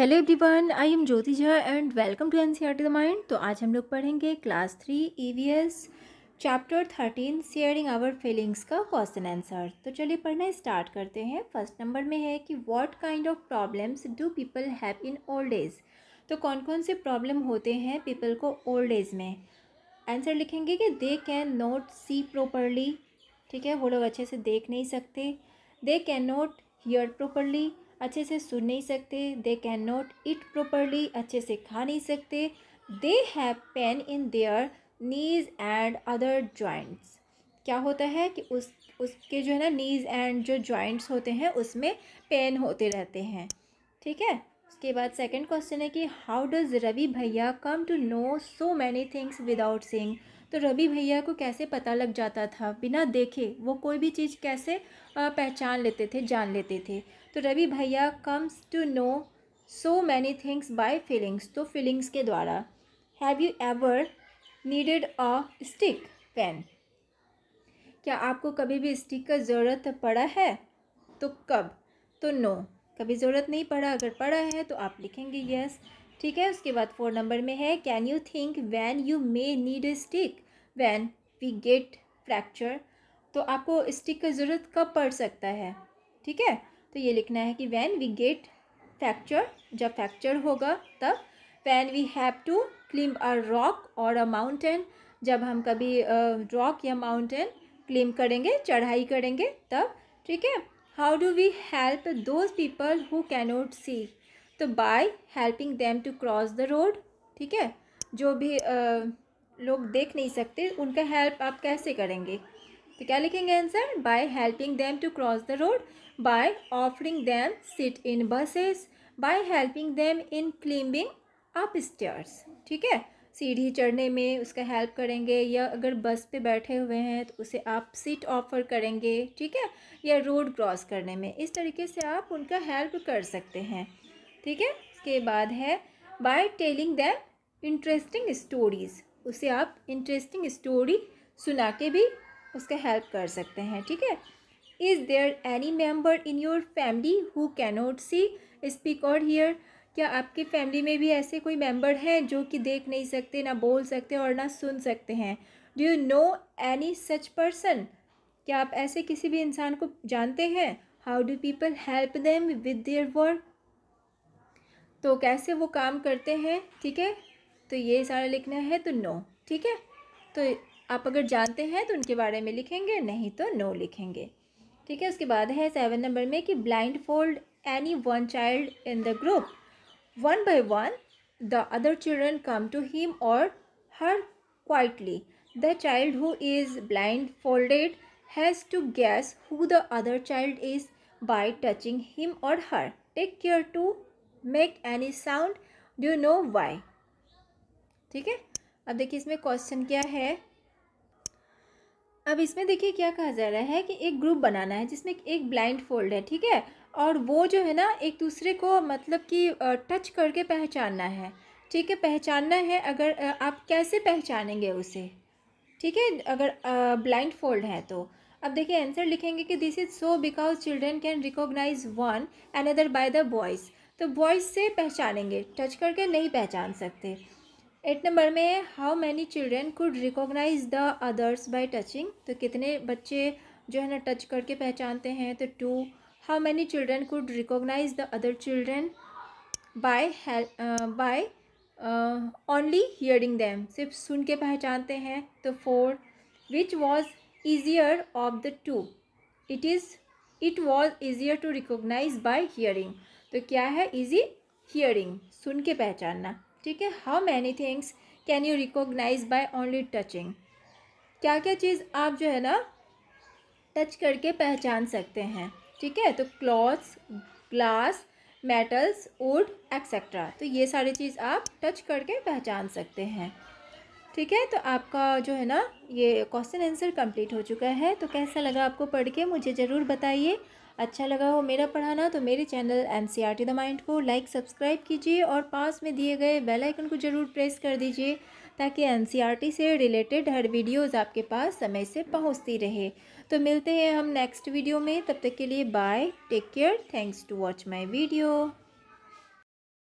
Hello everyone I am Jyoti Jha and welcome to N C the mind तो आज हम लोग पढ़ेंगे class three E V S chapter thirteen sharing our feelings का question answer तो चलिए पढ़ना स्टार्ट करते हैं फर्स्ट नंबर में है कि what kind of problems do people have in old age तो कौन कौन से प्रॉब्लम होते हैं पीपल को ओल्ड एज में आंसर लिखेंगे कि they can not see properly ठीक है वो लोग अच्छे से देख नहीं सकते they can not hear properly अच्छे से सुन नहीं सकते they can not eat properly अच्छे से खा नहीं सकते they have pain in their knees and other joints क्या होता है कि उस उसके जो है ना नीज एंड जो जॉइंट्स होते हैं उसमें पेन होते रहते हैं ठीक है उसके बाद सेकंड क्वेश्चन है कि हाउ डज़ रवि भैया come to know so many things without saying तो रवि भैया को कैसे पता लग जाता था बिना देखे वो कोई भी चीज़ कैसे पहचान लेते थे जान लेते थे तो रवि भैया comes to know so many things by feelings तो फीलिंग्स के द्वारा have you ever needed a stick पेन क्या आपको कभी भी स्टिक का ज़रूरत पड़ा है तो कब तो नो no. कभी ज़रूरत नहीं पड़ा अगर पड़ा है तो आप लिखेंगे यस ठीक है उसके बाद फोर नंबर में है can you think when you may need a stick when we get fracture तो आपको स्टिक का ज़रूरत कब पड़ सकता है ठीक है तो ये लिखना है कि वैन वी गेट फ्रैक्चर जब फ्रैक्चर होगा तब when we have to climb a rock और अ माउंटेन जब हम कभी रॉक या माउंटेन क्लिम करेंगे चढ़ाई करेंगे तब ठीक है how do we help those people who cannot see तो by helping them to cross the road ठीक है जो भी आ, लोग देख नहीं सकते उनका हेल्प आप कैसे करेंगे तो क्या लिखेंगे answer by helping them to cross the road by offering them seat in buses by helping them in climbing up stairs ठीक है सीढ़ी चढ़ने में उसका हेल्प करेंगे या अगर बस पे बैठे हुए हैं तो उसे आप सीट ऑफर करेंगे ठीक है या रोड क्रॉस करने में इस तरीके से आप उनका हेल्प कर सकते हैं ठीक है इसके बाद है by telling them interesting stories उसे आप इंटरेस्टिंग स्टोरी सुना के भी उसका हेल्प कर सकते हैं ठीक है is there any member in your family who cannot see speak और हीयर क्या आपकी फैमिली में भी ऐसे कोई मेंबर हैं जो कि देख नहीं सकते ना बोल सकते और ना सुन सकते हैं do you know any such person क्या आप ऐसे किसी भी इंसान को जानते हैं how do people help them with their work तो कैसे वो काम करते हैं ठीक है तो ये सारा लिखना है तो नो ठीक है तो आप अगर जानते हैं तो उनके बारे में लिखेंगे नहीं तो नो लिखेंगे ठीक है उसके बाद है सेवन नंबर में कि blindfold any one child in the group One by one, the other children come to him or her quietly. The child who is blindfolded has to guess who the other child is by touching him or her. Take care to make any sound. Do you know why? ठीक है अब देखिए इसमें question क्या है अब इसमें देखिए क्या कहा जा रहा है कि एक ग्रुप बनाना है जिसमें एक ब्लाइंड फोल्ड है ठीक है और वो जो है ना एक दूसरे को मतलब कि टच करके पहचानना है ठीक है पहचानना है अगर आप कैसे पहचानेंगे उसे ठीक है अगर ब्लाइंड फोल्ड है तो अब देखिए आंसर लिखेंगे कि this is so because children can recognise one and other by the boys तो बॉयज़ से पहचानेंगे टच करके नहीं पहचान सकते एट नंबर में how many children could recognise the others by touching तो कितने बच्चे जो है ना टच करके पहचानते हैं तो two how many children could recognise the other children by uh, only hearing them सिर्फ सुन के पहचानते हैं तो four which was easier of the two it is it was easier to recognise by hearing तो क्या है ईजी हियरिंग सुन के पहचानना ठीक है how many things can you recognise by only touching क्या क्या चीज़ आप जो है ना टच करके पहचान सकते हैं ठीक है तो clothes glass metals wood etcetera तो ये सारी चीज़ आप टच करके पहचान सकते हैं ठीक है तो आपका जो है ना ये क्वेश्चन आंसर कंप्लीट हो चुका है तो कैसा लगा आपको पढ़ के मुझे ज़रूर बताइए अच्छा लगा हो मेरा पढ़ाना तो मेरे channel N C R T the mind को लाइक सब्सक्राइब कीजिए और पास में दिए गए बेल आइकन को ज़रूर प्रेस कर दीजिए ताकि एन e से रिलेटेड हर वीडियोज़ आपके पास समय से पहुँचती रहे तो मिलते हैं हम नेक्स्ट वीडियो में तब तक के लिए bye take care thanks to watch my video